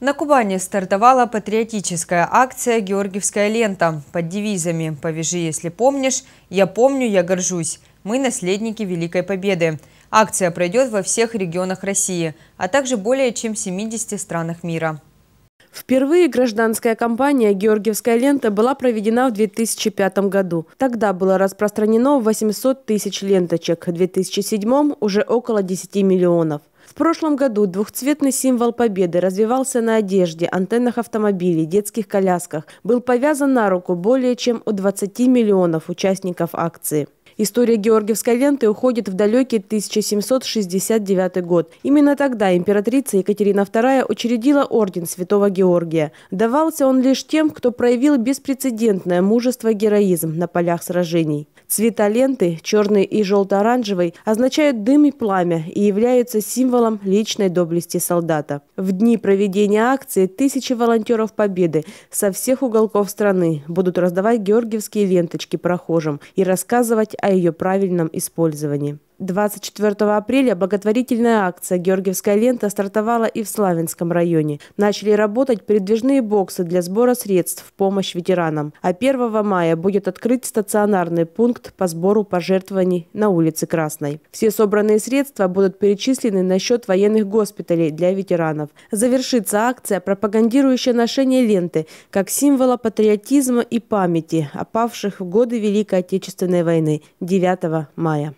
На Кубани стартовала патриотическая акция «Георгиевская лента» под девизами «Повяжи, если помнишь», «Я помню, я горжусь», «Мы наследники Великой Победы». Акция пройдет во всех регионах России, а также более чем в 70 странах мира. Впервые гражданская кампания «Георгиевская лента» была проведена в 2005 году. Тогда было распространено 800 тысяч ленточек, в 2007 уже около 10 миллионов. В прошлом году двухцветный символ победы развивался на одежде, антеннах автомобилей, детских колясках, был повязан на руку более чем у 20 миллионов участников акции. История Георгиевской ленты уходит в далекий 1769 год. Именно тогда императрица Екатерина II учредила орден Святого Георгия. Давался он лишь тем, кто проявил беспрецедентное мужество и героизм на полях сражений. Цвета ленты, черный и желто-оранжевый, означают дым и пламя и являются символом личной доблести солдата. В дни проведения акции тысячи волонтеров Победы со всех уголков страны будут раздавать георгиевские ленточки прохожим и рассказывать о о ее правильном использовании. 24 апреля благотворительная акция «Георгиевская лента» стартовала и в Славянском районе. Начали работать передвижные боксы для сбора средств в помощь ветеранам. А 1 мая будет открыт стационарный пункт по сбору пожертвований на улице Красной. Все собранные средства будут перечислены на счет военных госпиталей для ветеранов. Завершится акция, пропагандирующая ношение ленты как символа патриотизма и памяти о павших в годы Великой Отечественной войны 9 мая.